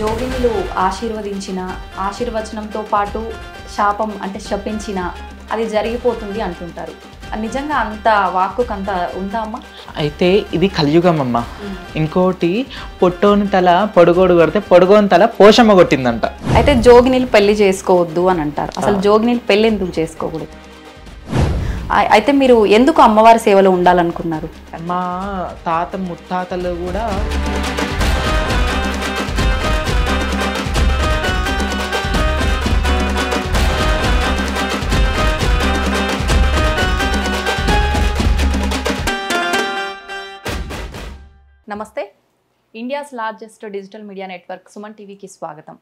జోగినిలు ఆశీర్వదించిన ఆశీర్వచనంతో పాటు శాపం అంటే శపించిన అది జరిగిపోతుంది అంటుంటారు నిజంగా అంత వాక్కుకు అంత ఉందా అమ్మా అయితే ఇది కలియుగం అమ్మ ఇంకోటి పొట్టోని తల పొడుగోడు కొడితే పొడుగోని తల పోషమ్మ కొట్టిందంట అయితే జోగినిలు పెళ్లి చేసుకోవద్దు అని అంటారు అసలు జోగినిలు పెళ్లి ఎందుకు చేసుకోకూడదు అయితే మీరు ఎందుకు అమ్మవారి సేవలో ఉండాలనుకున్నారు మా తాత ముత్తాతలు కూడా నమస్తే India's largest digital media network Suman టీవీకి స్వాగతం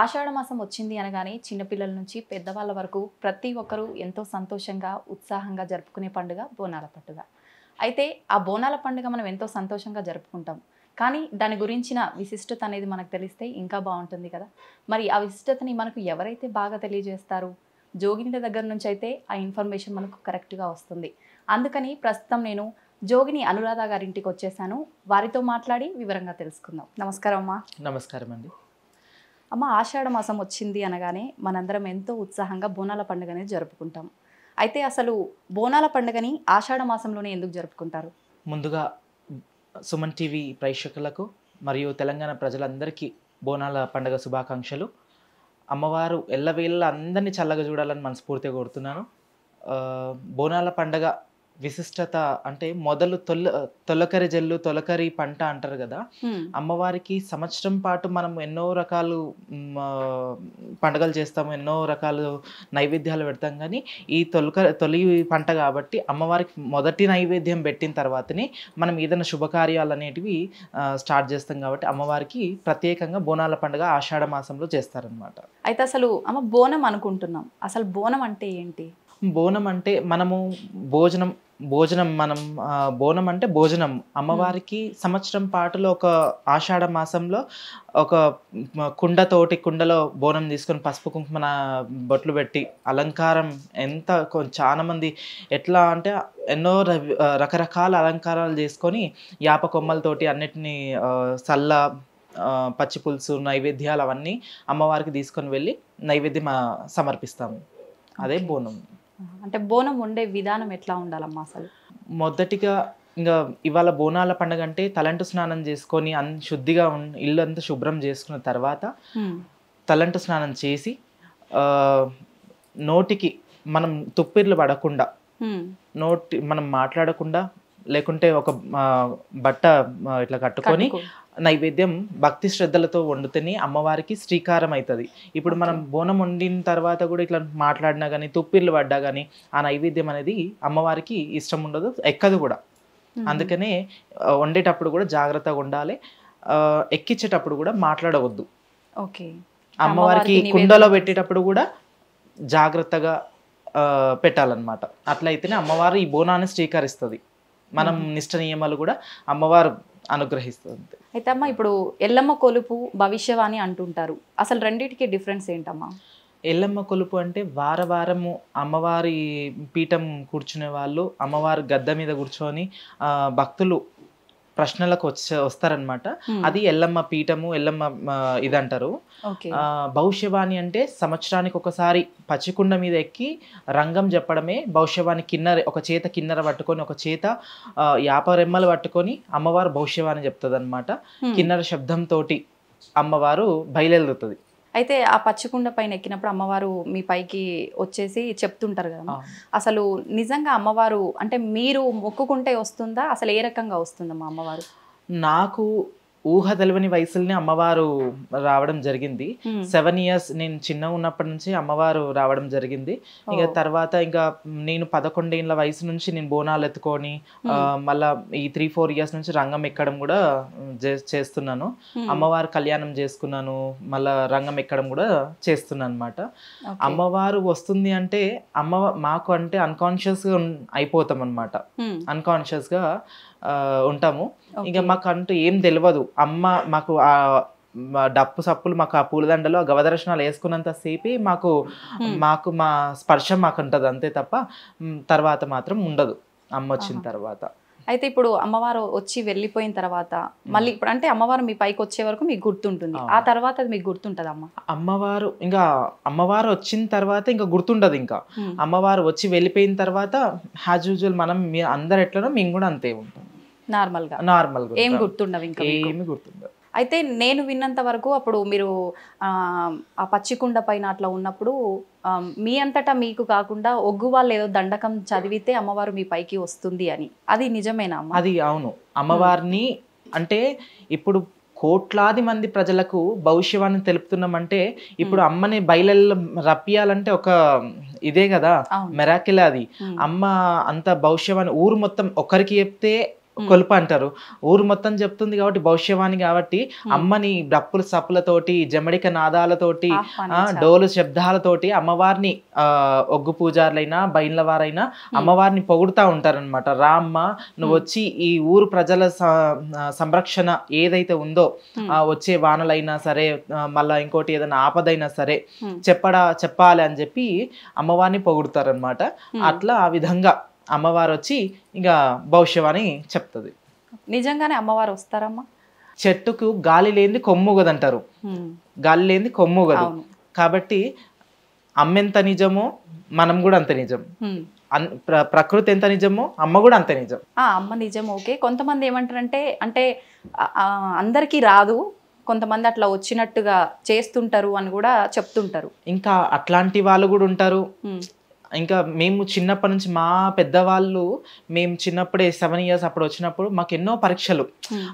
ఆషాఢమాసం వచ్చింది అనగానే చిన్నపిల్లల నుంచి పెద్దవాళ్ళ వరకు ప్రతి ఒక్కరూ ఎంతో సంతోషంగా ఉత్సాహంగా జరుపుకునే పండుగ బోనాల పండుగ అయితే ఆ బోనాల పండుగ మనం ఎంతో సంతోషంగా జరుపుకుంటాం కానీ దాని గురించిన విశిష్టత అనేది మనకు తెలిస్తే ఇంకా బాగుంటుంది కదా మరి ఆ విశిష్టతని మనకు ఎవరైతే బాగా తెలియజేస్తారు జోగిని దగ్గర నుంచి అయితే ఆ ఇన్ఫర్మేషన్ మనకు కరెక్ట్గా వస్తుంది అందుకని ప్రస్తుతం నేను జోగిని అనురాధ గారింటికి వచ్చేసాను వారితో మాట్లాడి వివరంగా తెలుసుకుందాం నమస్కారం అమ్మా నమస్కారం అండి అమ్మ ఆషాఢ మాసం వచ్చింది అనగానే మనందరం ఎంతో ఉత్సాహంగా బోనాల పండుగనే జరుపుకుంటాం అయితే అసలు బోనాల పండుగని ఆషాఢ మాసంలోనే ఎందుకు జరుపుకుంటారు ముందుగా సుమన్ టీవీ ప్రేక్షకులకు మరియు తెలంగాణ ప్రజలందరికీ బోనాల పండుగ శుభాకాంక్షలు అమ్మవారు ఎల్లవేళ్ళ అందరినీ చల్లగా చూడాలని మనస్ఫూర్తిగా కోరుతున్నాను బోనాల పండగ విశిష్టత అంటే మొదలు తొల్ల తొలకరి జల్లు తొలకరి పంట అంటారు కదా అమ్మవారికి సంవత్సరం పాటు మనం ఎన్నో రకాలు పండుగలు చేస్తాము ఎన్నో రకాలు నైవేద్యాలు పెడతాం కానీ ఈ తొలక తొలి పంట కాబట్టి అమ్మవారికి మొదటి నైవేద్యం పెట్టిన తర్వాతనే మనం ఏదైనా శుభకార్యాలు అనేటివి స్టార్ట్ చేస్తాం కాబట్టి అమ్మవారికి ప్రత్యేకంగా బోనాల పండుగ ఆషాఢ మాసంలో చేస్తారనమాట అయితే అసలు అమ్మ బోనం అనుకుంటున్నాం అసలు బోనం అంటే ఏంటి బోనం అంటే మనము భోజనం భోజనం మనం బోనం అంటే భోజనం అమ్మవారికి సంవత్సరం పాటులో ఒక ఆషాఢ మాసంలో ఒక కుండతోటి కుండలో బోనం తీసుకొని పసుపు కుంకుమ బొట్లు పెట్టి అలంకారం ఎంత చాలా మంది ఎట్లా అంటే ఎన్నో రకరకాల అలంకారాలు చేసుకొని యాప కొమ్మలతోటి అన్నిటినీ సల్ల పచ్చి పులుసు నైవేద్యాలు అవన్నీ అమ్మవారికి తీసుకొని వెళ్ళి నైవేద్యం సమర్పిస్తాము అదే బోనం అంటే బోనం వండే విధానం ఎట్లా ఉండాలమ్మా అసలు మొదటిగా ఇంకా ఇవాళ బోనాల పండుగ అంటే తలంటు స్నానం చేసుకొని అన్ శుద్ధిగా ఇల్లు అంతా శుభ్రం చేసుకున్న తర్వాత తలంటు స్నానం చేసి నోటికి మనం తుప్పిర్లు పడకుండా నోటి మనం మాట్లాడకుండా లేకుంటే ఒక బట్ట ఇట్లా కట్టుకొని నైవేద్యం భక్తి శ్రద్ధలతో వండుతని అమ్మవారికి శ్రీకారం అవుతుంది ఇప్పుడు మనం బోనం వండిన తర్వాత కూడా ఇట్లా మాట్లాడినా కానీ తుప్పిళ్ళు పడ్డా కానీ ఆ నైవేద్యం అనేది అమ్మవారికి ఇష్టం ఉండదు ఎక్కదు కూడా అందుకనే వండేటప్పుడు కూడా జాగ్రత్తగా ఉండాలి ఎక్కించేటప్పుడు కూడా మాట్లాడవద్దు ఓకే అమ్మవారికి కుండలో పెట్టేటప్పుడు కూడా జాగ్రత్తగా పెట్టాలన్నమాట అట్లయితేనే అమ్మవారు ఈ బోనాన్ని స్వీకరిస్తుంది మనం నిష్ట నియమాలు కూడా అమ్మవారు అనుగ్రహిస్తుంది అయితే అమ్మ ఇప్పుడు ఎల్లమ్మ కొలుపు భవిష్యవాణి అంటుంటారు అసలు రెండింటికి డిఫరెన్స్ ఏంటమ్మా ఎల్లమ్మ కొలుపు అంటే వార వారము అమ్మవారి పీఠం కూర్చునే వాళ్ళు అమ్మవారు గద్ద మీద కూర్చొని భక్తులు ప్రశ్నలకు వచ్చే వస్తారనమాట అది ఎల్లమ్మ పీఠము ఎల్లమ్మ ఇది అంటారు భవిష్యవాణి అంటే సంవత్సరానికి ఒకసారి పచ్చికుండ మీద ఎక్కి రంగం చెప్పడమే భవిష్యవాణి కిన్నర ఒక చేత కిన్నర పట్టుకొని ఒక చేత యాపరెమ్మలు పట్టుకొని అమ్మవారు భవిష్యవాణి చెప్తుంది అనమాట కిన్నర శబ్దంతో అమ్మవారు బయలుదేరుతుంది అయితే ఆ పచ్చికుండ పైన ఎక్కినప్పుడు అమ్మవారు మీ పైకి వచ్చేసి చెప్తుంటారు కదా అసలు నిజంగా అమ్మవారు అంటే మీరు మొక్కుకుంటే వస్తుందా అసలు ఏ రకంగా వస్తుందమ్మా అమ్మవారు నాకు ఊహ తెలివని వయసులోనే అమ్మవారు రావడం జరిగింది సెవెన్ ఇయర్స్ నేను చిన్న ఉన్నప్పటి నుంచి అమ్మవారు రావడం జరిగింది ఇక తర్వాత ఇంకా నేను పదకొండేళ్ళ వయసు నుంచి నేను బోనాలు ఎత్తుకొని మళ్ళా ఈ త్రీ ఫోర్ ఇయర్స్ నుంచి రంగం ఎక్కడం కూడా చేస్తున్నాను అమ్మవారు కళ్యాణం చేసుకున్నాను మళ్ళా రంగం ఎక్కడం కూడా చేస్తున్నాను అనమాట అమ్మవారు వస్తుంది అంటే అమ్మ మాకు అంటే అన్కాన్షియస్గా అయిపోతాం అనమాట అన్కాన్షియస్గా ఉంటాము ఇంకా మాకంటూ ఏం తెలియదు అమ్మ మాకు ఆ డప్పు సప్పులు మాకు ఆ పూలదండలో గవదర్శనాలు వేసుకున్నంత సేపి మాకు మాకు మా స్పర్శం మాకు ఉంటుంది అంతే తప్ప తర్వాత మాత్రం ఉండదు అమ్మ వచ్చిన తర్వాత అయితే ఇప్పుడు అమ్మవారు వచ్చి వెళ్ళిపోయిన తర్వాత మళ్ళీ ఇప్పుడు అంటే అమ్మవారు మీ పైకి వచ్చే వరకు మీకు గుర్తుంటుంది ఆ తర్వాత అది మీకు గుర్తుంటది అమ్మ అమ్మవారు ఇంకా అమ్మవారు వచ్చిన తర్వాత ఇంకా గుర్తుండదు ఇంకా అమ్మవారు వచ్చి వెళ్ళిపోయిన తర్వాత హ్యాజ్ యూజువల్ మనం అందరు ఎట్లనో మేము కూడా అంతే ఉంటాం నార్మల్ గా ఏం గుర్తుండవు ఇంకా ఏమి గుర్తుండదు అయితే నేను విన్నంత వరకు అప్పుడు మీరు ఆ పచ్చికుండ పైన అట్లా ఉన్నప్పుడు మీ అంతటా మీకు కాకుండా ఒగ్గు వాళ్ళు ఏదో దండకం చదివితే అమ్మవారు మీ పైకి వస్తుంది అని అది నిజమేనా అది అవును అమ్మవారిని అంటే ఇప్పుడు కోట్లాది మంది ప్రజలకు భవిష్యవాణి తెలుపుతున్నామంటే ఇప్పుడు అమ్మని బయలు రప్పియాలంటే ఒక ఇదే కదా మెరాకిలా అది అమ్మ అంత భవిష్యవాణి ఊరు మొత్తం ఒకరికి చెప్తే కొలుపు అంటారు ఊరు మొత్తం చెప్తుంది కాబట్టి భవిష్యవాణి కాబట్టి అమ్మని డప్పుల సప్పులతోటి జమడిక నాదాలతోటి డోలు శబ్దాలతోటి అమ్మవారిని ఒగ్గు పూజారులైనా బయల వారైనా అమ్మవారిని పొగుడుతూ ఉంటారనమాట రామ్మ నువ్వు వచ్చి ఈ ఊరు ప్రజల సంరక్షణ ఏదైతే ఉందో వచ్చే వానలైనా సరే మళ్ళా ఇంకోటి ఏదైనా ఆపదైనా సరే చెప్పడా చెప్పాలి అని చెప్పి అమ్మవారిని పొగుడుతారనమాట అట్లా ఆ విధంగా అమ్మవారు వచ్చి ఇక భవిష్యవాణి చెప్తుంది నిజంగానే అమ్మవారు వస్తారమ్మా చెట్టుకు గాలి లేనిది కొమ్ముగదు అంటారు గాలి లేనిది కొమ్ముగదు కాబట్టి అమ్మెంత నిజమో మనం కూడా అంత నిజం ప్రకృతి ఎంత నిజమో అమ్మ కూడా అంత నిజం అమ్మ నిజం ఓకే కొంతమంది ఏమంటారంటే అంటే అందరికీ రాదు కొంతమంది అట్లా వచ్చినట్టుగా చేస్తుంటారు అని కూడా చెప్తుంటారు ఇంకా అట్లాంటి వాళ్ళు కూడా ఉంటారు ఇంకా మేము చిన్నప్పటి నుంచి మా పెద్దవాళ్ళు మేము చిన్నప్పుడే సెవెన్ ఇయర్స్ అప్పుడు వచ్చినప్పుడు మాకు ఎన్నో పరీక్షలు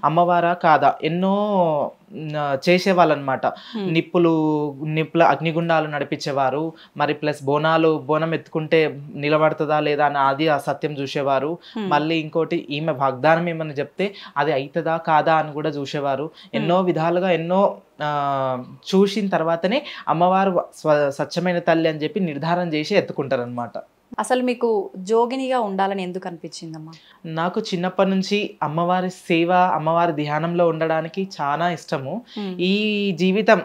అమ్మవారా కాదా ఎన్నో చేసేవాళ్ళనమాట నిప్పులు నిప్పుల అగ్నిగుండాలు నడిపించేవారు మరి ప్లస్ బోనాలు బోనం ఎత్తుకుంటే నిలబడుతుందా లేదా అని అది ఆ సత్యం చూసేవారు మళ్ళీ ఇంకోటి ఈమె వాగ్దానం ఏమని చెప్తే అది అవుతుందా కాదా అని కూడా చూసేవారు ఎన్నో విధాలుగా ఎన్నో చూసిన తర్వాతనే అమ్మవారు స్వ స్వచ్ఛమైన తల్లి అని చెప్పి నిర్ధారణ చేసి అనమాట అసలు మీకు జోగినిగా ఉండాలని ఎందుకు అనిపించిందమ్మా నాకు చిన్నప్పటి నుంచి అమ్మవారి సేవ అమ్మవారి ధ్యానంలో ఉండడానికి చాలా ఇష్టము ఈ జీవితం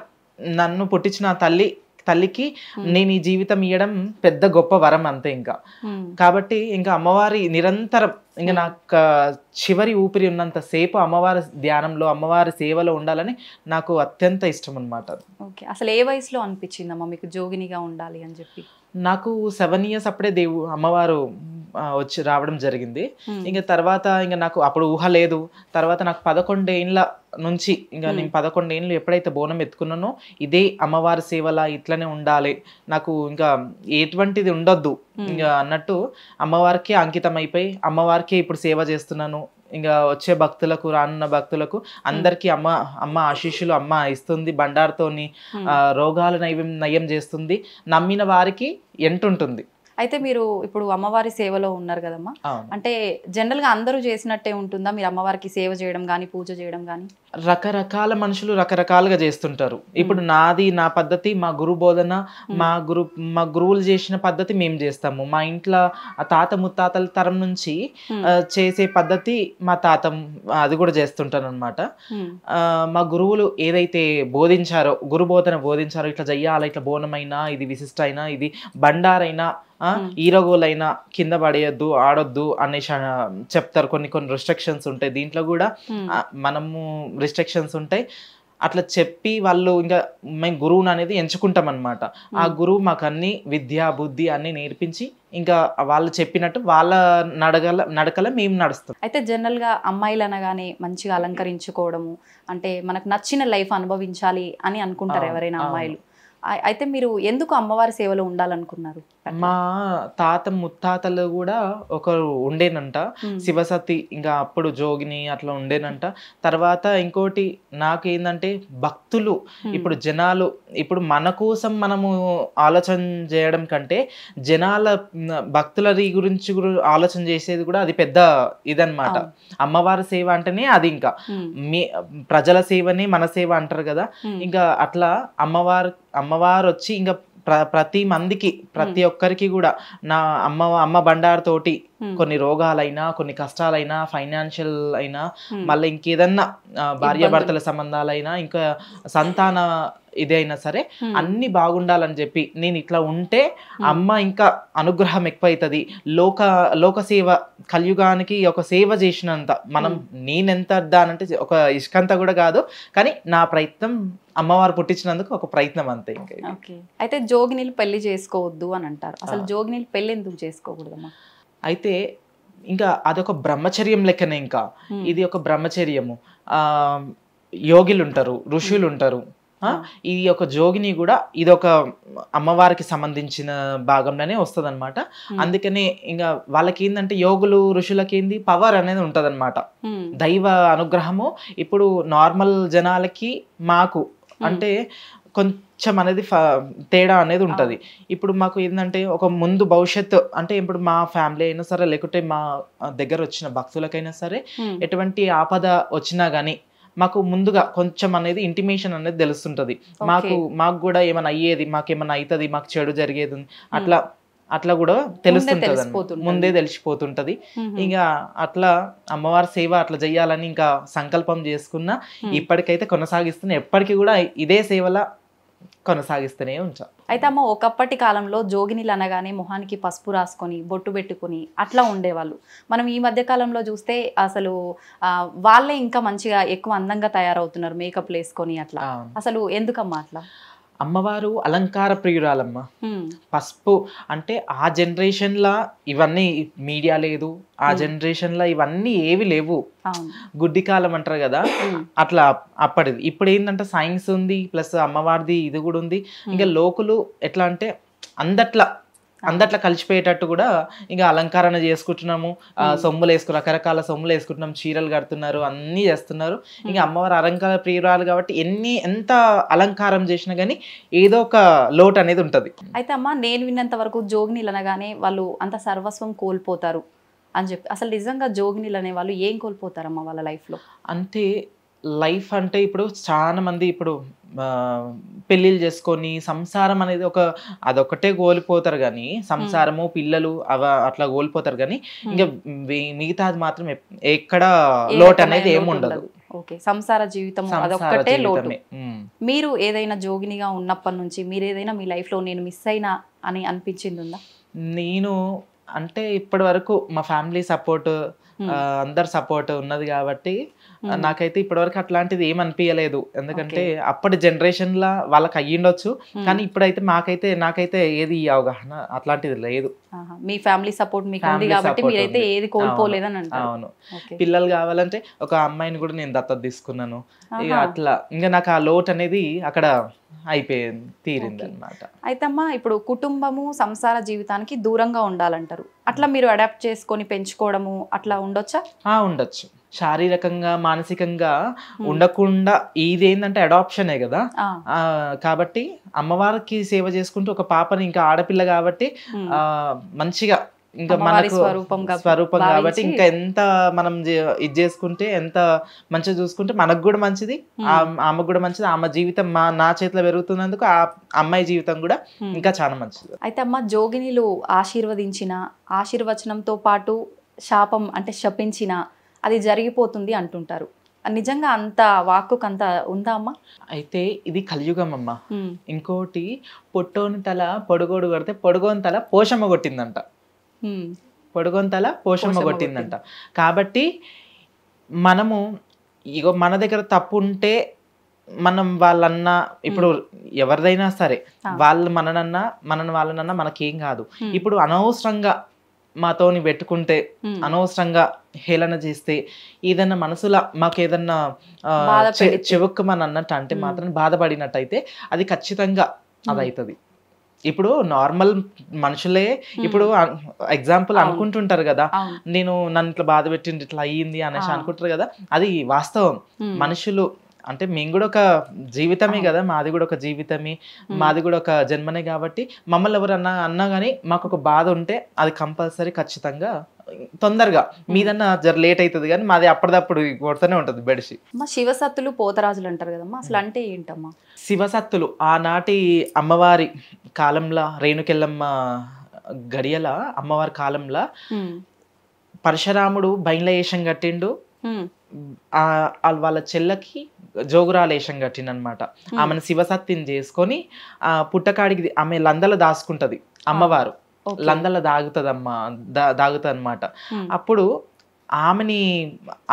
నన్ను పుట్టించిన తల్లి తల్లికి నేను ఈ జీవితం ఇవ్వడం పెద్ద గొప్ప వరం అంతే ఇంకా కాబట్టి ఇంకా అమ్మవారి నిరంతరం ఇంకా నాకు చివరి ఊపిరి ఉన్నంత సేపు అమ్మవారి ధ్యానంలో అమ్మవారి సేవలో ఉండాలని నాకు అత్యంత ఇష్టం అనమాట ఓకే అసలు ఏ వయసులో అనిపించిందమ్మా మీకు జోగినిగా ఉండాలి అని చెప్పి నాకు సెవెన్ ఇయర్స్ అప్పుడే దేవు అమ్మవారు వచ్చి రావడం జరిగింది ఇంకా తర్వాత ఇంకా నాకు అప్పుడు ఊహ లేదు తర్వాత నాకు పదకొండేళ్ళ నుంచి ఇంకా నేను పదకొండేళ్ళు ఎప్పుడైతే బోనం ఎత్తుకున్నానో ఇదే అమ్మవారి సేవలా ఇట్లనే ఉండాలి నాకు ఇంకా ఎటువంటిది ఉండొద్దు ఇంకా అన్నట్టు అమ్మవారికే అంకితం అయిపోయి అమ్మవారికే ఇప్పుడు సేవ చేస్తున్నాను ఇంకా వచ్చే భక్తులకు రానున్న భక్తులకు అందరికి అమ్మ అమ్మ ఆశీస్సులు అమ్మ ఇస్తుంది బండార్తోని రోగాలు నయం నయం చేస్తుంది నమ్మిన వారికి ఎంటుంటుంది అయితే మీరు ఇప్పుడు అమ్మవారి సేవలో ఉన్నారు కదమ్మా అంటే జనరల్గా అందరూ చేసినట్టే ఉంటుందా మీరు అమ్మవారికి సేవ చేయడం కానీ పూజ చేయడం కానీ రకరకాల మనుషులు రకరకాలుగా చేస్తుంటారు ఇప్పుడు నాది నా పద్ధతి మా గురు బోధన మా గురు మా గురువులు చేసిన పద్ధతి మేము చేస్తాము మా ఇంట్లో తాత ముత్తాతల తరం నుంచి చేసే పద్ధతి మా తాత అది కూడా చేస్తుంటాను అనమాట మా గురువులు ఏదైతే బోధించారో గురు బోధన బోధించారో ఇట్లా చెయ్యాలి ఇట్లా బోనమైనా ఇది విశిష్టైనా ఇది బండారైనా ఈరగోలైనా కింద పడేయద్దు ఆడొద్దు అనే చెప్తారు కొన్ని కొన్ని రిస్ట్రిక్షన్స్ ఉంటాయి దీంట్లో కూడా మనము రిస్ట్రిక్షన్స్ ఉంటాయి అట్లా చెప్పి వాళ్ళు ఇంకా మేము గురువుని అనేది ఎంచుకుంటాం అనమాట ఆ గురువు మాకు అన్ని విద్య బుద్ధి అన్ని నేర్పించి ఇంకా వాళ్ళు చెప్పినట్టు వాళ్ళ నడగల నడకల మేము నడుస్తాం అయితే జనరల్గా అమ్మాయిలు అనగానే మంచిగా అలంకరించుకోవడము అంటే మనకు నచ్చిన లైఫ్ అనుభవించాలి అని అనుకుంటారు ఎవరైనా అమ్మాయిలు అయితే మీరు ఎందుకు అమ్మవారి సేవలో ఉండాలనుకున్నారు మా తాత ముత్తాతలు కూడా ఒకరు ఉండేనంట శివసతి ఇంకా అప్పుడు జోగిని అట్లా ఉండేనంట తర్వాత ఇంకోటి నాకు ఏంటంటే భక్తులు ఇప్పుడు జనాలు ఇప్పుడు మన కోసం మనము ఆలోచన చేయడం కంటే జనాల భక్తుల గురించి ఆలోచన చేసేది కూడా అది పెద్ద ఇదనమాట అమ్మవారి సేవ అంటేనే అది ఇంకా మీ ప్రజల సేవని మన సేవ అంటారు కదా ఇంకా అట్లా అమ్మవారు అమ్మవారు వచ్చి ఇంకా ప్ర ప్రతి మందికి ప్రతి ఒక్కరికి కూడా నా అమ్మ అమ్మ బండారుతోటి కొన్ని రోగాలైనా కొన్ని కష్టాలైనా ఫైనాన్షియల్ అయినా మళ్ళీ ఇంకేదన్నా భార్యాభర్తల సంబంధాలైనా ఇంకా సంతాన ఇది అయినా సరే అన్ని బాగుండాలని చెప్పి నేను ఇట్లా ఉంటే అమ్మ ఇంకా అనుగ్రహం ఎక్కువైతుంది లోక లోక సేవ కలియుగానికి ఒక సేవ చేసినంత మనం నేనెంత దానంటే ఒక ఇష్కంత కూడా కాదు కానీ నా ప్రయత్నం అమ్మవారు పుట్టించినందుకు ఒక ప్రయత్నం అంతే ఇంకా అయితే జోగినీళ్ళు పెళ్లి చేసుకోవద్దు అని అంటారు అసలు జోగినీళ్ళు పెళ్లి ఎందుకు చేసుకోకూడదు అయితే ఇంకా అదొక బ్రహ్మచర్యం లెక్కనే ఇంకా ఇది ఒక బ్రహ్మచర్యము యోగిలు ఉంటారు ఋషులు ఉంటారు ఇది ఒక జోగిని కూడా ఇది ఒక అమ్మవారికి సంబంధించిన భాగంలోనే వస్తుంది అనమాట అందుకనే ఇంకా వాళ్ళకి ఏంటంటే యోగులు ఋషులకి ఏంది పవర్ అనేది అనమాట దైవ అనుగ్రహము ఇప్పుడు నార్మల్ జనాలకి మాకు అంటే కొంచెం అనేది తేడా అనేది ఉంటుంది ఇప్పుడు మాకు ఏంటంటే ఒక ముందు భవిష్యత్తు అంటే ఇప్పుడు మా ఫ్యామిలీ అయినా సరే లేకుంటే మా దగ్గర వచ్చిన భక్తులకైనా సరే ఎటువంటి ఆపద వచ్చినా కానీ మాకు ముందుగా కొంచెం అనేది ఇంటిమేషన్ అనేది తెలుస్తుంటది మాకు మాకు కూడా ఏమైనా అయ్యేది మాకేమైనా అవుతుంది మాకు చెడు జరిగేది hmm. అట్లా అట్లా కూడా తెలుస్తుంటది ముందే తెలిసిపోతుంటది hmm. ఇంకా అట్లా అమ్మవారి సేవ అట్లా చేయాలని ఇంకా సంకల్పం చేసుకున్నా hmm. ఇప్పటికైతే కొనసాగిస్తున్నా ఎప్పటికీ కూడా ఇదే సేవలా కొనసాగిస్తూనే ఉంటాం అయితే అమ్మ ఒకప్పటి కాలంలో జోగినిలు అనగానే మొహానికి పసుపు రాసుకొని బొట్టు పెట్టుకొని అట్లా ఉండేవాళ్ళు మనం ఈ మధ్య కాలంలో చూస్తే అసలు వాళ్ళే ఇంకా మంచిగా ఎక్కువ అందంగా తయారవుతున్నారు మేకప్ వేసుకొని అట్లా అసలు ఎందుకమ్మా అట్లా అమ్మవారు అలంకార ప్రియురాలమ్మ పసుపు అంటే ఆ జనరేషన్లా ఇవన్నీ మీడియా లేదు ఆ జనరేషన్లో ఇవన్నీ ఏవి లేవు గుడ్డి కాలం అంటారు కదా అట్లా అప్పటిది ఇప్పుడు ఏంటంటే సైన్స్ ఉంది ప్లస్ అమ్మవారిది ఇది కూడా ఉంది ఇంకా లోకులు ఎట్లా అంటే అందట్లా అందట్లా కలిసిపోయేటట్టు కూడా ఇంకా అలంకరణ చేసుకుంటున్నాము సొమ్ములు వేసుకు రకరకాల సొమ్ములు వేసుకుంటున్నాం చీరలు కడుతున్నారు అన్నీ చేస్తున్నారు ఇంకా అమ్మవారు అలంకార ప్రియురాలు కాబట్టి ఎన్ని ఎంత అలంకారం చేసినా కానీ ఏదో ఒక లోటు అనేది ఉంటుంది అయితే అమ్మ నేను విన్నంత వరకు జోగినీలు అనగానే వాళ్ళు అంత సర్వస్వం కోల్పోతారు అని చెప్పి అసలు నిజంగా జోగినీలు అనే వాళ్ళు ఏం కోల్పోతారమ్మా వాళ్ళ లైఫ్లో అంటే లైఫ్ అంటే ఇప్పుడు చాలా మంది ఇప్పుడు పెళ్ళిళ్ళు చేసుకొని సంసారం అనేది ఒక అదొకటే కోల్పోతారు కానీ సంసారము పిల్లలు అవ అట్లా కోల్పోతారు కానీ ఇంకా మిగతాది మాత్రం ఎక్కడ లోటు అనేది ఏముండదు ఓకే సంసార జీవితం అదొక్కటే లోటు మీరు ఏదైనా జోగినిగా ఉన్నప్పటి నుంచి మీరు ఏదైనా మీ లైఫ్ లో నేను మిస్ అయినా అని అనిపించింది ఉందా నేను అంటే ఇప్పటి వరకు మా ఫ్యామిలీ సపోర్ట్ అందరు సపోర్ట్ ఉన్నది కాబట్టి నాకైతే ఇప్పటివరకు అట్లాంటిది ఏం అనిపించలేదు ఎందుకంటే అప్పటి జనరేషన్ లా వాళ్ళకి అయ్యిండొచ్చు కానీ ఇప్పుడైతే మాకైతే నాకైతే ఏది అవగాహన అట్లాంటిది లేదు మీ ఫ్యామిలీ సపోర్ట్ కాబట్టి ఏది అవును పిల్లలు కావాలంటే ఒక అమ్మాయిని కూడా నేను దత్తత తీసుకున్నాను ఇక అట్లా ఇంకా నాకు ఆ లోటు అనేది అక్కడ అయిపోయింది తీరింది అనమాట అయితే అమ్మా ఇప్పుడు కుటుంబము సంసార జీవితానికి దూరంగా ఉండాలంటారు అట్లా మీరు అడాప్ట్ చేసుకొని పెంచుకోవడము అట్లా ఉండొచ్చా ఉండొచ్చు శారీరకంగా మానసికంగా ఉండకుండా ఇదేంటంటే అడాప్షనే కదా కాబట్టి అమ్మవారికి సేవ చేసుకుంటూ ఒక పాపని ఇంకా ఆడపిల్ల కాబట్టి మంచిగా ఇంకా మనకు స్వరూపం కాబట్టి ఇంకా ఎంత మనం ఇది చేసుకుంటే ఎంత మంచిగా చూసుకుంటే మనకు కూడా మంచిది ఆమెకు కూడా మంచిది ఆమె జీవితం మా నా చేతిలో పెరుగుతున్నందుకు ఆ అమ్మాయి జీవితం కూడా ఇంకా చాలా మంచిది అయితే అమ్మ జోగినిలు ఆశీర్వదించిన ఆశీర్వచనంతో పాటు శాపం అంటే శపించిన అది జరిగిపోతుంది అంటుంటారు నిజంగా అంత వాక్కుకు అంత ఉందా అమ్మా అయితే ఇది కలియుగం అమ్మా ఇంకోటి పొట్టోని తల పొడుగోడు కొడితే పొడుగోని తల పోషమ్మ కొట్టిందంట పొడుగోని తల పోషమ్మ కొట్టిందంట కాబట్టి మనము ఇగో మన దగ్గర తప్పు ఉంటే మనం వాళ్ళన్నా ఇప్పుడు ఎవరిదైనా సరే వాళ్ళు మననన్నా మనని వాళ్ళనన్నా మనకేం కాదు ఇప్పుడు అనవసరంగా మాతోని పెట్టుకుంటే అనవసరంగా హేళన చేస్తే ఏదన్నా మనసులో మాకు ఏదన్నా చెవుక్కమని అన్నట్టు అంటే మాత్రం బాధపడినట్టయితే అది ఖచ్చితంగా అదవుతుంది ఇప్పుడు నార్మల్ మనుషులే ఇప్పుడు ఎగ్జాంపుల్ అనుకుంటుంటారు కదా నేను నన్ను ఇట్లా బాధ పెట్టింది ఇట్లా అయ్యింది అనేసి అనుకుంటారు కదా అది వాస్తవం మనుషులు అంటే మేము కూడా ఒక జీవితమే కదా మాది కూడా ఒక జీవితమే మాది కూడా ఒక జన్మనే కాబట్టి మమ్మల్ని ఎవరన్నా అన్నా కానీ మాకు ఒక బాధ ఉంటే అది కంపల్సరీ ఖచ్చితంగా తొందరగా మీదన్నా జర లేట్ అవుతుంది కానీ మాది అప్పటిదప్పుడు కొడుతూనే ఉంటుంది బెడిషి మా శివసత్తులు పోతరాజులు అంటారు కదమ్మా అసలు అంటే ఏంటమ్మా శివసత్తులు ఆనాటి అమ్మవారి కాలంలో రేణుకెళ్ళమ్మ గడియల అమ్మవారి కాలంలో పరశురాముడు బయలుదేశం కట్టిండు వాళ్ళ చెల్లకి జోగురాలేషం కట్టినమాట ఆమెను శివసత్తిని చేసుకొని ఆ పుట్టకాడికి ఆమె లందల దాసుకుంటది అమ్మవారు లందల దాగుతదమ్మా దా దాగుతుంది అనమాట అప్పుడు ఆమెని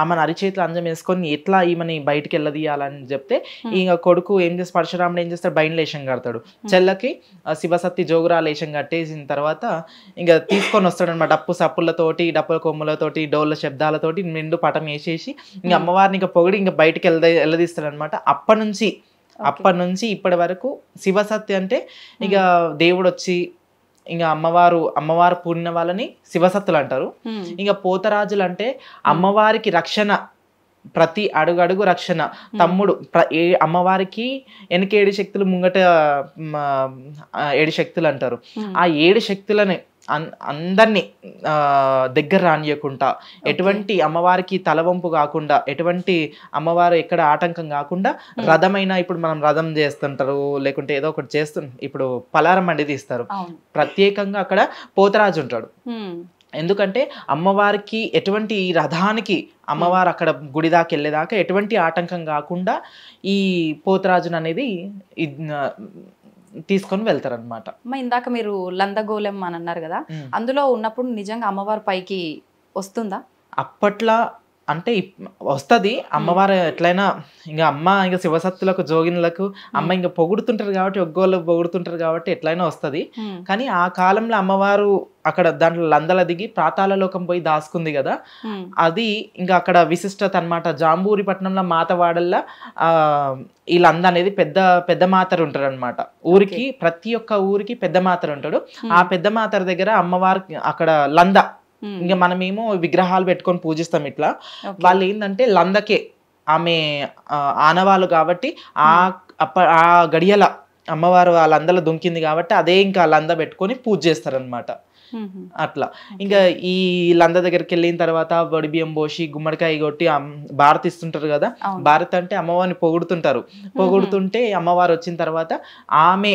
ఆమెను అరిచేతులు అంజం వేసుకొని ఎట్లా ఈమెని బయటికి వెళ్ళదీయాలని చెప్తే ఇంకా కొడుకు ఏం చేస్తే పరశురాముడు ఏం చేస్తాడు బయట లేషం కడతాడు చెల్లకి శివసత్తి జోగురా లేషం కట్టేసిన తర్వాత ఇంకా తీసుకొని వస్తాడు అనమాట డప్పు సప్పులతోటి డప్పుల కొమ్ములతోటి డోళ్ళ శబ్దాలతోటి నిండు పటం వేసేసి ఇంకా అమ్మవారిని ఇంకా పొగిడి ఇంకా బయటికి వెళ్ళ వెళ్ళదీస్తాడు అనమాట అప్పటి నుంచి అప్పటి నుంచి ఇప్పటి వరకు శివసత్తి అంటే ఇక దేవుడు వచ్చి ఇంకా అమ్మవారు అమ్మవారు పూడిన వాళ్ళని శివసత్తులు అంటారు ఇంకా పోతరాజులు అంటే అమ్మవారికి రక్షణ ప్రతి అడుగు అడుగు రక్షణ తమ్ముడు అమ్మవారికి వెనక ఏడు శక్తులు ముంగట ఏడు శక్తులు అంటారు ఆ ఏడు శక్తులని అందరినీ దగ్గర రానియకుండా ఎటువంటి అమ్మవారికి తలవంపు కాకుండా ఎటువంటి అమ్మవారు ఎక్కడ ఆటంకం కాకుండా రథమైన ఇప్పుడు మనం రథం చేస్తుంటారు లేకుంటే ఏదో ఒకటి చేస్తు ఇప్పుడు పలారం అనేది ఇస్తారు ప్రత్యేకంగా అక్కడ పోతరాజు ఉంటాడు ఎందుకంటే అమ్మవారికి ఎటువంటి ఈ రథానికి అమ్మవారు అక్కడ గుడి దాకా వెళ్ళేదాకా ఎటువంటి ఆటంకం కాకుండా ఈ పోతరాజును అనేది తీసుకొని అనమాట ఇందాక మీరు లందగోళం అని అన్నారు కదా అందులో ఉన్నప్పుడు నిజంగా అమ్మవారి పైకి వస్తుందా అప్పట్లో అంటే వస్తుంది అమ్మవారు ఎట్లయినా ఇంకా అమ్మ ఇంకా శివశక్తులకు జోగినులకు అమ్మ ఇంకా పొగుడుతుంటారు కాబట్టి ఒగ్గోళ్ళు పొగుడుతుంటారు కాబట్టి ఎట్లయినా వస్తుంది కానీ ఆ కాలంలో అమ్మవారు అక్కడ దాంట్లో లందల దిగి ప్రాతాలలోకం పోయి దాసుకుంది కదా అది ఇంకా అక్కడ విశిష్టత అనమాట జాంబూరి పట్టణంలో ఆ ఈ లంద అనేది పెద్ద పెద్ద మాతరు ఉంటాడు అనమాట ఊరికి ప్రతి ఒక్క ఊరికి పెద్ద మాతరు ఉంటాడు ఆ పెద్ద మాతరు దగ్గర అమ్మవారు అక్కడ లంద Hmm. ఇంకా మనమేమో విగ్రహాలు పెట్టుకొని పూజిస్తాం ఇట్లా వాళ్ళు ఏంటంటే లందకే ఆమె ఆనవాళ్ళు కాబట్టి ఆ hmm. అప్ప ఆ గడియల అమ్మవారు ఆ లందలో దొంకింది కాబట్టి అదే ఇంకా లంద పెట్టుకొని పూజ చేస్తారనమాట hmm. అట్లా ఇంకా ఈ లంద దగ్గరికి వెళ్ళిన తర్వాత బియ్యం పోసి గుమ్మడికాయ కొట్టి భారత్ ఇస్తుంటారు కదా భారత్ అంటే అమ్మవారిని పొగుడుతుంటారు పొగుడుతుంటే అమ్మవారు వచ్చిన తర్వాత ఆమె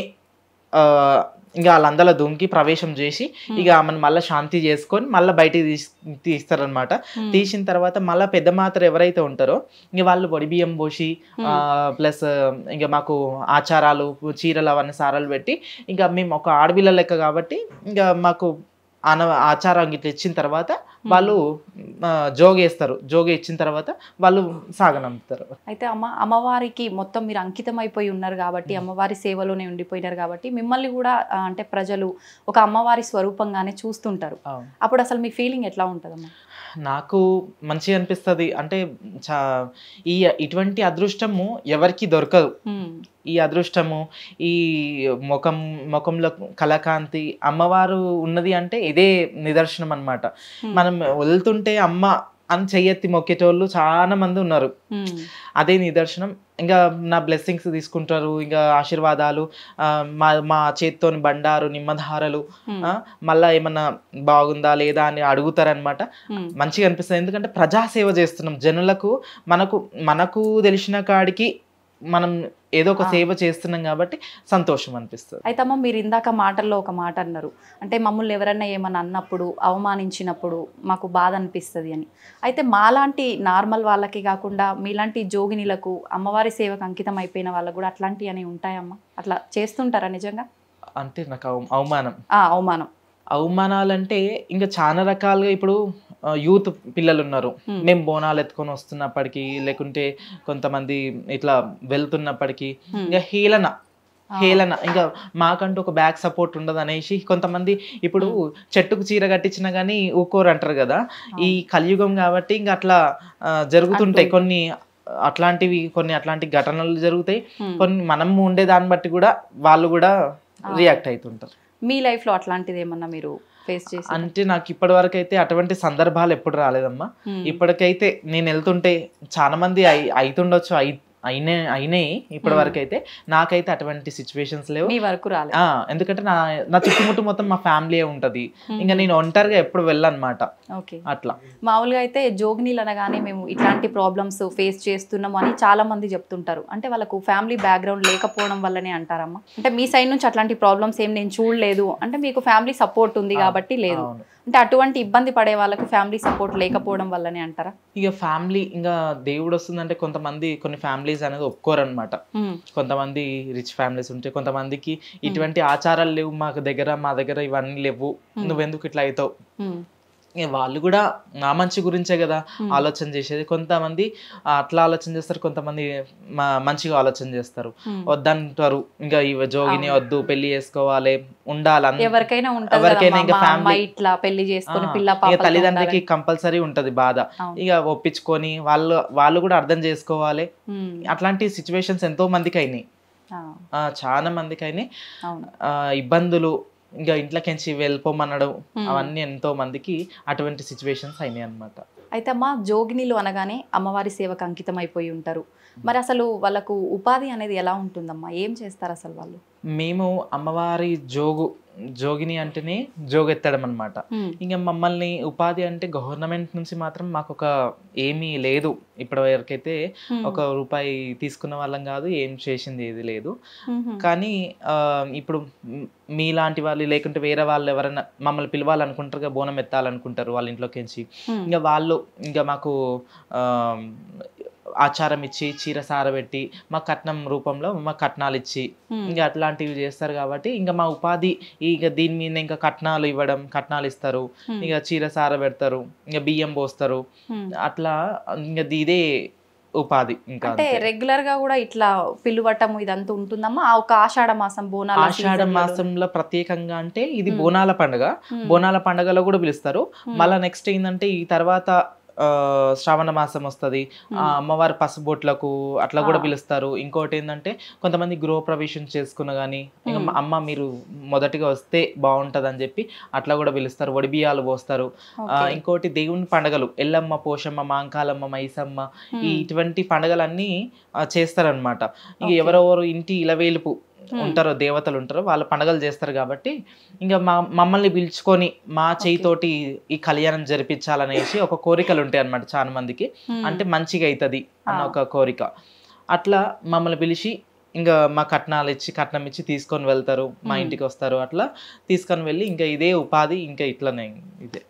ఇంకా వాళ్ళందరూ దుంకి ప్రవేశం చేసి hmm. ఇక ఆమెను మళ్ళీ శాంతి చేసుకొని మళ్ళీ బయటకి తీసి తీస్తారనమాట hmm. తీసిన తర్వాత మళ్ళీ పెద్ద మాత్ర ఎవరైతే ఉంటారో ఇంక వాళ్ళు పొడి బియ్యం పోసి hmm. ప్లస్ ఇంకా మాకు ఆచారాలు చీరలు అవన్నీ సారాలు పెట్టి ఇంకా మేము ఒక ఆడపిల్ల లెక్క కాబట్టి ఇంకా మాకు ఆన ఆచారం ఇట్లా ఇచ్చిన తర్వాత వాళ్ళు జోగేస్తారు జోగ ఇచ్చిన తర్వాత వాళ్ళు సాగనంపుతారు అయితే అమ్మ అమ్మవారికి మొత్తం మీరు అంకితం అయిపోయి ఉన్నారు కాబట్టి అమ్మవారి సేవలోనే ఉండిపోయినారు కాబట్టి మిమ్మల్ని కూడా అంటే ప్రజలు ఒక అమ్మవారి స్వరూపంగానే చూస్తుంటారు అప్పుడు అసలు మీ ఫీలింగ్ ఎట్లా ఉంటుందమ్మా నాకు మంచిగా అనిపిస్తుంది అంటే చా ఈ ఇటువంటి అదృష్టము ఎవరికి దొరకదు ఈ అదృష్టము ఈ ముఖం ముఖంలో కలకాంతి అమ్మవారు ఉన్నది అంటే ఇదే నిదర్శనం అనమాట మనం వెళ్తుంటే అమ్మ అని చెయ్యెత్తి మొక్కేటోళ్ళు చాలా మంది ఉన్నారు అదే నిదర్శనం ఇంకా నా బ్లెస్సింగ్స్ తీసుకుంటారు ఇంకా ఆశీర్వాదాలు మా మా చేత్తోని బండారు నిమ్మధారలు మళ్ళా ఏమన్నా బాగుందా లేదా అని అడుగుతారనమాట మంచిగా అనిపిస్తుంది ఎందుకంటే ప్రజాసేవ చేస్తున్నాం జనులకు మనకు మనకు తెలిసిన కాడికి మనం ఏదో ఒక సేవ చేస్తున్నాం కాబట్టి సంతోషం అనిపిస్తుంది అయితే అమ్మ మీరు ఇందాక మాటల్లో ఒక మాట అన్నారు అంటే మమ్మల్ని ఎవరైనా ఏమైనా అన్నప్పుడు అవమానించినప్పుడు మాకు బాధ అనిపిస్తుంది అని అయితే మాలాంటి నార్మల్ వాళ్ళకి కాకుండా మీలాంటి జోగినిలకు అమ్మవారి సేవకు అంకితం అయిపోయిన వాళ్ళకు కూడా అట్లాంటివి అని ఉంటాయమ్మా అట్లా చేస్తుంటారా నిజంగా అంటే నాకు అవమానం అవమానం అవమానాలంటే ఇంకా చాలా రకాలుగా ఇప్పుడు యూత్ పిల్లలు ఉన్నారు మేము బోనాలు ఎత్తుకొని వస్తున్నప్పటికీ లేకుంటే కొంతమంది ఇట్లా వెళ్తున్నప్పటికీ ఇంకా హీలన హేళన ఇంకా మాకంటూ ఒక బ్యాక్ సపోర్ట్ ఉండదు అనేసి కొంతమంది ఇప్పుడు చెట్టుకు చీర కట్టించినా కానీ ఊకోరు అంటారు కదా ఈ కలియుగం కాబట్టి ఇంకా అట్లా జరుగుతుంటాయి కొన్ని అట్లాంటివి కొన్ని అట్లాంటి ఘటనలు జరుగుతాయి కొన్ని మనం ఉండే దాన్ని బట్టి కూడా వాళ్ళు కూడా రియాక్ట్ అవుతుంటారు మీ లైఫ్లో అట్లాంటిది ఏమన్నా మీరు అంటే నాకు ఇప్పటి వరకు అయితే అటువంటి సందర్భాలు ఎప్పుడు రాలేదమ్మా hmm. ఇప్పటికైతే నేను వెళ్తుంటే చాలా మంది అవుతుండొచ్చు అయినా అయినాయి ఇప్పటి వరకు అయితే నాకైతే అటువంటి సిచ్యువేషన్స్ లేవు వరకు రాలేదు ఎందుకంటే నా నా చుట్టుముట్టు మొత్తం మా ఫ్యామిలీ ఉంటది ఇంకా నేను ఒంటరిగా ఎప్పుడు వెళ్ళనమాట అట్లా మామూలుగా అయితే జోగినీలు అనగానే మేము ఇట్లాంటి ప్రాబ్లమ్స్ ఫేస్ చేస్తున్నాము అని చాలా మంది చెప్తుంటారు అంటే వాళ్ళకు ఫ్యామిలీ బ్యాక్గ్రౌండ్ లేకపోవడం వల్లనే అంటారమ్మా అంటే మీ సైడ్ నుంచి అట్లాంటి ప్రాబ్లమ్స్ ఏం నేను చూడలేదు అంటే మీకు ఫ్యామిలీ సపోర్ట్ ఉంది కాబట్టి లేదు అంటే అటువంటి ఇబ్బంది పడే వాళ్ళకు ఫ్యామిలీ సపోర్ట్ లేకపోవడం వల్లనే అంటారా ఇక ఫ్యామిలీ ఇంకా దేవుడు వస్తుందంటే కొంతమంది కొన్ని ఫ్యామిలీస్ అనేది ఒప్పుకోరనమాట కొంతమంది రిచ్ ఫ్యామిలీస్ ఉంటాయి కొంతమందికి ఇటువంటి ఆచారాలు లేవు మాకు దగ్గర మా దగ్గర ఇవన్నీ లేవు నువ్వెందుకు ఇట్లా అవుతావు వాళ్ళు కూడా నా మంచి గురించే కదా ఆలోచన చేసేది కొంతమంది అట్లా ఆలోచన చేస్తారు కొంతమంది మంచిగా ఆలోచన చేస్తారు వద్దంటారు ఇంకా ఇవ జోగిని వద్దు పెళ్లి చేసుకోవాలి ఉండాలి ఎవరికైనా ఎవరికైనా ఇంకా ఫ్యామిలీ ఇట్లా పెళ్లి చేసుకొని పిల్ల తల్లిదండ్రులకి కంపల్సరీ ఉంటది బాధ ఇక ఒప్పించుకొని వాళ్ళు వాళ్ళు కూడా అర్థం చేసుకోవాలి అట్లాంటి సిచ్యువేషన్స్ ఎంతో మందికి అయినాయి చాలా మందికి అయినాయి ఇబ్బందులు ఇంకా ఇంట్లోకించి వెళ్ళిపోమనడం అవన్నీ ఎంతో మందికి అటువంటి సిచ్యువేషన్స్ అయినాయి అనమాట అయితే అమ్మ జోగినీలు అనగానే అమ్మవారి సేవకు అంకితం అయిపోయి ఉంటారు మరి అసలు వాళ్ళకు ఉపాధి అనేది ఎలా ఉంటుందమ్మా ఏం చేస్తారు అసలు వాళ్ళు మేము అమ్మవారి జోగు జోగిని అంటేనే జోగెత్తడం అనమాట ఇంకా మమ్మల్ని ఉపాధి అంటే గవర్నమెంట్ నుంచి మాత్రం మాకు ఒక ఏమీ లేదు ఇప్పటి వరకైతే ఒక రూపాయి తీసుకున్న వాళ్ళం కాదు ఏం చేసింది ఏది లేదు కానీ ఇప్పుడు మీలాంటి వాళ్ళు లేకుంటే వేరే వాళ్ళు ఎవరైనా మమ్మల్ని పిలవాలనుకుంటారు బోనం ఎత్తాలనుకుంటారు వాళ్ళ ఇంట్లోకి ఇంకా వాళ్ళు ఇంకా మాకు ఆచారం ఇచ్చి చీర సారబెట్టి మా కట్నం రూపంలో మా కట్నాలు ఇచ్చి ఇంకా అట్లాంటివి చేస్తారు కాబట్టి ఇంకా మా ఉపాధి ఇక దీని మీద ఇంకా కట్నాలు ఇవ్వడం కట్నాలు ఇస్తారు ఇక చీర సార పెడతారు ఇంకా బియ్యం పోస్తారు అట్లా ఇంకా ఇదే ఉపాధి ఇంకా అంటే రెగ్యులర్ గా కూడా ఇట్లా పిలువటం ఇదంతా ఉంటుందమ్మా ఒక ఆషాఢ మాసం బోనాల ఆషాఢ మాసంలో ప్రత్యేకంగా అంటే ఇది బోనాల పండుగ బోనాల పండుగలో కూడా పిలుస్తారు మళ్ళా నెక్స్ట్ ఏంటంటే ఈ తర్వాత శ్రావణ మాసం వస్తుంది ఆ hmm. అమ్మవారి పసుబోట్లకు అట్లా కూడా పిలుస్తారు ఇంకోటి ఏంటంటే కొంతమంది గృహప్రవేశం చేసుకున్న కానీ hmm. అమ్మ మీరు మొదటిగా వస్తే బాగుంటుంది అని చెప్పి అట్లా కూడా పిలుస్తారు వడిబియాలు పోస్తారు ఇంకోటి దేవుని పండగలు ఎల్లమ్మ పోషమ్మ మాంకాలమ్మ మైసమ్మ ఈ hmm. ఇటువంటి పండగలన్నీ చేస్తారనమాట ఎవరెవరు ఇంటి ఇలవేలుపు ఉంటారు దేవతలు ఉంటారు వాళ్ళు పండగలు చేస్తారు కాబట్టి ఇంకా మా మమ్మల్ని పిలుచుకొని మా చేయితోటి ఈ కళ్యాణం జరిపించాలనేసి ఒక కోరికలు ఉంటాయి అనమాట చాలా మందికి అంటే మంచిగా అవుతుంది అన్న ఒక కోరిక అట్లా మమ్మల్ని పిలిచి ఇంకా మా కట్నాలు ఇచ్చి కట్నం ఇచ్చి తీసుకొని వెళ్తారు మా ఇంటికి వస్తారు అట్లా తీసుకొని వెళ్ళి ఇంకా ఇదే ఉపాధి ఇంకా ఇట్లనే ఇదే